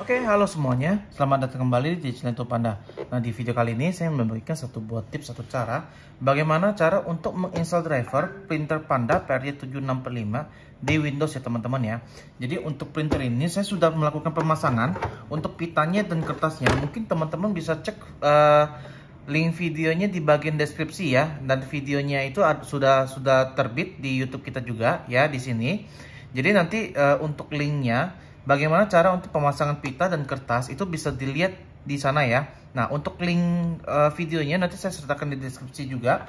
Oke, okay, halo semuanya. Selamat datang kembali di channel YouTube Anda. Nah, di video kali ini saya memberikan satu buat tips, satu cara bagaimana cara untuk menginstal driver printer Panda PRJ765 di Windows ya teman-teman ya. Jadi untuk printer ini saya sudah melakukan pemasangan untuk pitanya dan kertasnya. Mungkin teman-teman bisa cek uh, link videonya di bagian deskripsi ya dan videonya itu sudah sudah terbit di YouTube kita juga ya di sini. Jadi nanti uh, untuk linknya Bagaimana cara untuk pemasangan pita dan kertas itu bisa dilihat di sana ya. Nah, untuk link uh, videonya nanti saya sertakan di deskripsi juga.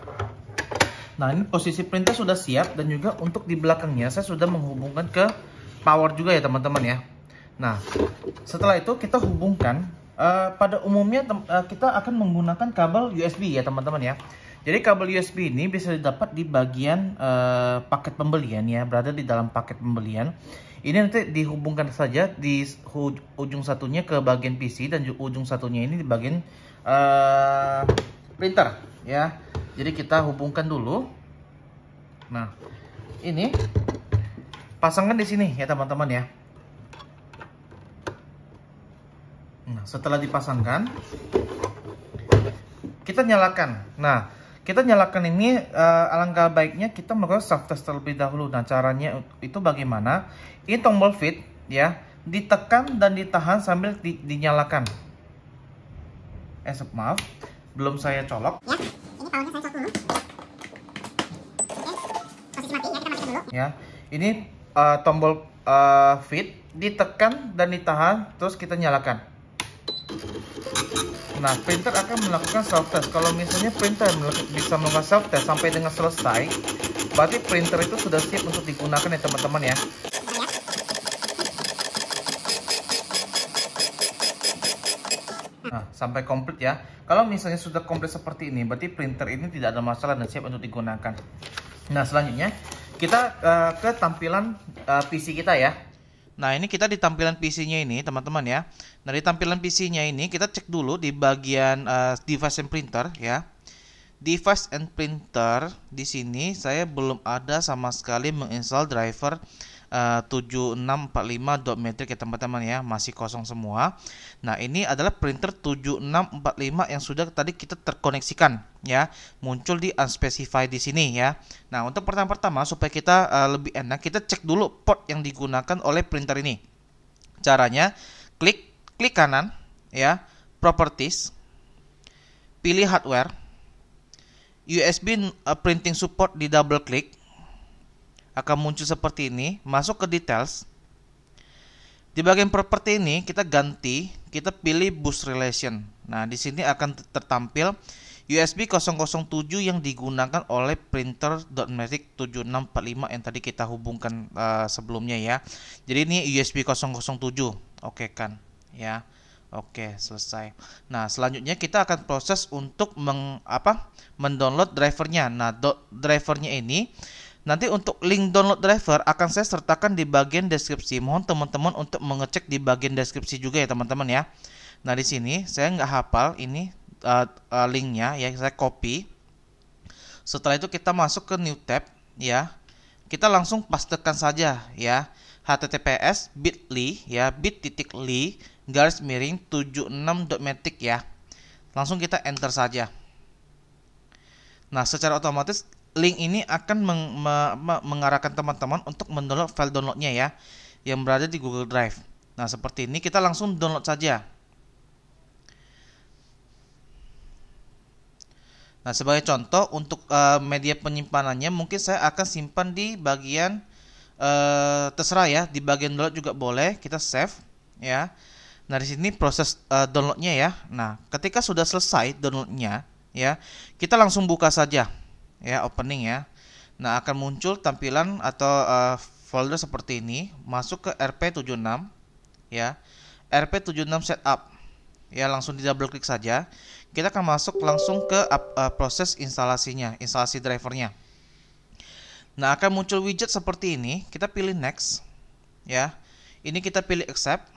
Nah, ini posisi printer sudah siap dan juga untuk di belakangnya saya sudah menghubungkan ke power juga ya teman-teman ya. Nah, setelah itu kita hubungkan. Uh, pada umumnya uh, kita akan menggunakan kabel USB ya teman-teman ya. Jadi kabel USB ini bisa didapat di bagian uh, paket pembelian ya, berada di dalam paket pembelian. Ini nanti dihubungkan saja di ujung satunya ke bagian PC dan ujung satunya ini di bagian uh, printer ya. Jadi kita hubungkan dulu. Nah, ini pasangkan di sini ya teman-teman ya. Nah, setelah dipasangkan kita nyalakan. Nah, kita nyalakan ini uh, alangkah baiknya kita melakukan soft test terlebih dahulu nah caranya itu bagaimana ini tombol fit ya ditekan dan ditahan sambil di, dinyalakan eh maaf belum saya colok ya ini saya colok dulu ya, ya ini uh, tombol uh, eh, fit ditekan dan ditahan terus kita nyalakan Nah, printer akan melakukan self test. Kalau misalnya printer bisa melakukan self test sampai dengan selesai, berarti printer itu sudah siap untuk digunakan ya teman-teman ya. Nah, sampai komplit ya. Kalau misalnya sudah komplit seperti ini, berarti printer ini tidak ada masalah dan siap untuk digunakan. Nah, selanjutnya kita uh, ke tampilan uh, eh, PC kita ya. Nah, ini kita di tampilan PC-nya ini, teman-teman ya. Nah, di tampilan PC-nya ini kita cek dulu di bagian uh, device and printer ya. Device and printer di sini saya belum ada sama sekali menginstal driver 7645.metric ya teman-teman ya masih kosong semua nah ini adalah printer 7645 yang sudah tadi kita terkoneksikan ya muncul di unspecified di sini ya nah untuk pertama pertama supaya kita uh, lebih enak kita cek dulu port yang digunakan oleh printer ini caranya klik klik kanan ya properties pilih hardware USB eh, printing support di double click akan muncul seperti ini. Masuk ke details. Di bagian properti ini kita ganti, kita pilih boost relation. Nah, di sini akan tertampil USB 007 yang digunakan oleh printer Dotmatic 7645 yang tadi kita hubungkan uh, sebelumnya ya. Jadi ini USB 007. Oke kan, ya. Oke, selesai. Nah, selanjutnya kita akan proses untuk meng, apa? mendownload drivernya. Nah, drivernya ini Nanti untuk link download driver akan saya sertakan di bagian deskripsi. Mohon teman-teman untuk mengecek di bagian deskripsi juga ya teman-teman ya. Nah di sini saya nggak hafal ini uh, uh, linknya ya saya copy. Setelah itu kita masuk ke new tab ya. Kita langsung pastekan saja ya. https bit.ly ya bit.ly garis miring 76.metric ya. Langsung kita enter saja. Nah, secara otomatis link ini akan meng, me, me, mengarahkan teman-teman untuk mendownload file downloadnya ya yang berada di Google Drive. Nah seperti ini kita langsung download saja. Nah sebagai contoh untuk uh, media penyimpanannya mungkin saya akan simpan di bagian uh, terserah ya di bagian download juga boleh kita save ya. Nah di sini proses uh, downloadnya ya. Nah ketika sudah selesai downloadnya ya kita langsung buka saja ya opening ya. Nah, akan muncul tampilan atau uh, folder seperti ini, masuk ke RP76 ya. RP76 setup. Ya, langsung di double klik saja. Kita akan masuk langsung ke up, uh, eh, proses instalasinya, instalasi drivernya. Nah, akan muncul widget seperti ini. Kita pilih next ya. Ini kita pilih accept,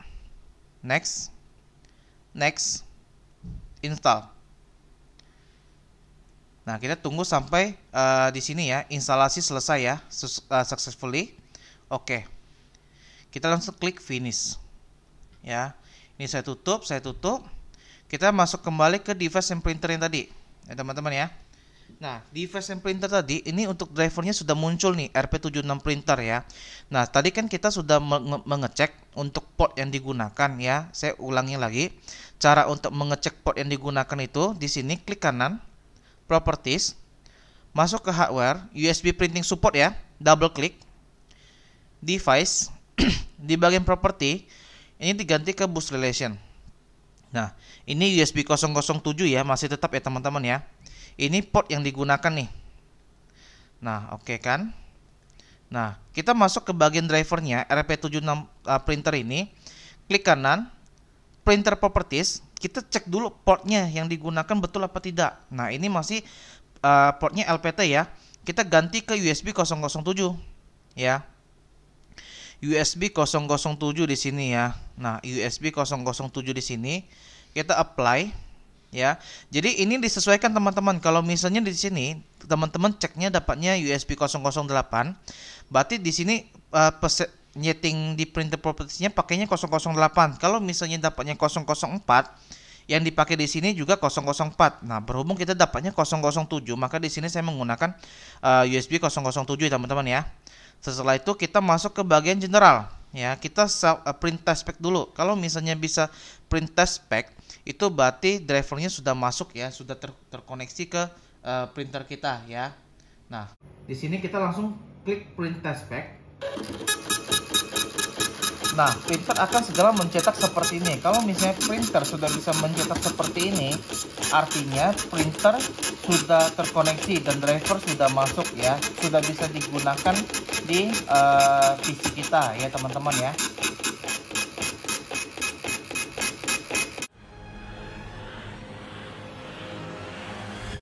next, next, install. Nah, kita tunggu sampai uh, di sini ya, instalasi selesai ya, Sus uh, successfully. Oke. Okay. Kita langsung klik finish. Ya. Ini saya tutup, saya tutup. Kita masuk kembali ke device and printer yang tadi. Ya, teman-teman ya. Nah, device and printer tadi ini untuk drivernya sudah muncul nih RP76 printer ya. Nah, tadi kan kita sudah mengecek untuk port yang digunakan ya. Saya ulangi lagi. Cara untuk mengecek port yang digunakan itu di sini klik kanan properties, masuk ke hardware, USB printing support ya, double klik, device, di bagian property, ini diganti ke boost relation. Nah, ini USB 007 ya, masih tetap ya teman-teman ya. Ini port yang digunakan nih. Nah, oke okay kan? Nah, kita masuk ke bagian drivernya, RP76 uh, eh, printer ini. Klik kanan, printer properties, kita cek dulu portnya yang digunakan betul apa tidak. Nah, ini masih uh, portnya LPT ya. Kita ganti ke USB 007 ya. USB 007 di sini ya. Nah, USB 007 di sini kita apply ya. Jadi ini disesuaikan teman-teman. Kalau misalnya di sini teman-teman ceknya dapatnya USB 008, berarti di sini uh, nyeting di printer propertiesnya pakainya 008. Kalau misalnya dapatnya 004, yang dipakai di sini juga 004. Nah, berhubung kita dapatnya 007, maka di sini saya menggunakan uh, USB 007 teman-teman ya. Setelah itu kita masuk ke bagian general ya. Kita eh, print test pack dulu. Kalau misalnya bisa print test pack, itu berarti drivernya sudah masuk ya, sudah ter terkoneksi ke uh, printer kita ya. Nah, di sini kita langsung klik print test pack. Nah, printer akan segera mencetak seperti ini. Kalau misalnya printer sudah bisa mencetak seperti ini, artinya printer sudah terkoneksi dan driver sudah masuk ya, sudah bisa digunakan di uh, PC kita ya teman-teman ya.